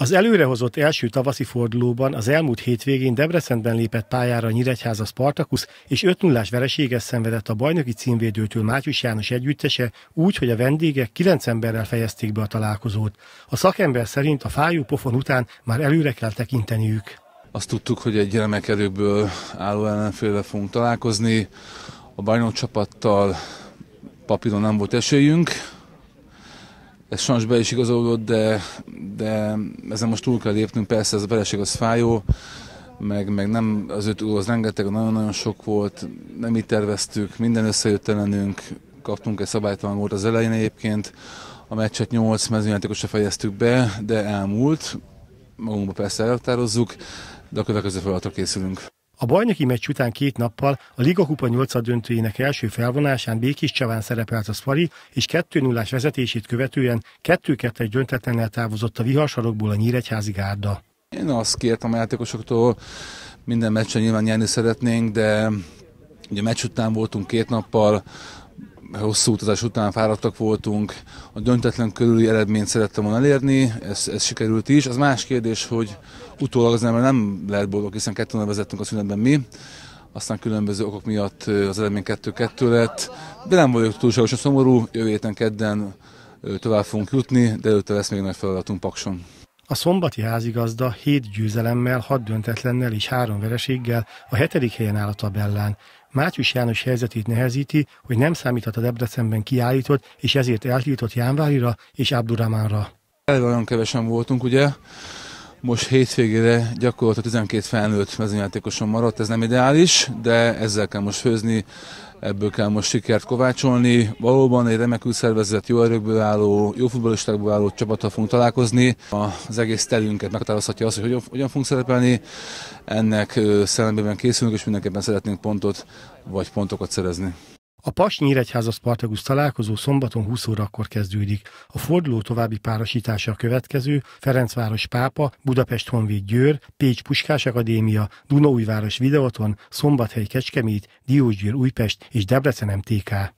Az előrehozott első tavaszi fordulóban az elmúlt hétvégén Debrecenben lépett pályára Nyíregyháza Spartakusz, és 5 0 vereséget szenvedett a bajnoki címvédőtől Mátyus János együttese, úgy, hogy a vendégek 9 emberrel fejezték be a találkozót. A szakember szerint a fájú pofon után már előre kell tekinteniük. Azt tudtuk, hogy egy remekedőből álló ellenfélre fogunk találkozni. A bajnok csapattal papíron nem volt esélyünk, ez sajnos be is igazolódott, de, de ezen most túl kell lépnünk, persze ez a vereség az fájó, meg, meg nem az öt az rengeteg, nagyon-nagyon sok volt, nem így terveztük, minden összejött ellenünk, kaptunk egy szabálytalan volt az elején egyébként, a meccset 8 mezőnyjátékosra fejeztük be, de elmúlt, magunkba persze elhatározzuk, de a következő feladatra készülünk. A bajnoki meccs után két nappal a Liga Kupa 8 döntőjének első felvonásán Békés Csaván szerepelt a Szfari, és 2 0 vezetését követően 2-2 döntetlennel távozott a viharsarokból a Nyíregyházi gárda. Én azt kértem a játékosoktól, minden meccsen nyilván nyerni szeretnénk, de ugye meccs után voltunk két nappal, hosszú utazás után fáradtak voltunk, a döntetlen körüli eredményt szerettem volna elérni, ez, ez sikerült is. Az más kérdés, hogy utólag az ember nem lehet boldog, hiszen kettőn vezettünk a szünetben mi, aztán különböző okok miatt az eredmény kettő-kettő lett, de nem vagyok túlságosan szomorú, jövő héten kedden tovább fogunk jutni, de előtte lesz még nagy feladatunk Pakson. A szombati házigazda hét győzelemmel, hat döntetlennel és három vereséggel a hetedik helyen áll a tabellán. Mátyus János helyzetét nehezíti, hogy nem számíthat a Debrecenben kiállított és ezért eltiltott Jánvárira és Abdurrahmanra. Elég nagyon kevesen voltunk, ugye? Most hétvégére gyakorlatilag 12 felnőtt mezőnyjátékoson maradt, ez nem ideális, de ezzel kell most főzni, ebből kell most sikert kovácsolni. Valóban egy remekül szervezett, jó erőkből álló, jó futballistákból álló csapattal fogunk találkozni. Az egész terünket meghatározhatja az, hogy hogyan, hogyan fogunk szerepelni. Ennek szellemében készülünk, és mindenképpen szeretnénk pontot vagy pontokat szerezni. A Pas Nyíregyháza Spartakusz találkozó szombaton 20 órakor kezdődik. A forduló további párosítása a következő Ferencváros Pápa, Budapest Honvéd Győr, Pécs Puskás Akadémia, Dunaújváros Videoton, Szombathely Kecskemét, Diósgyőr Újpest és Debrecen MTK.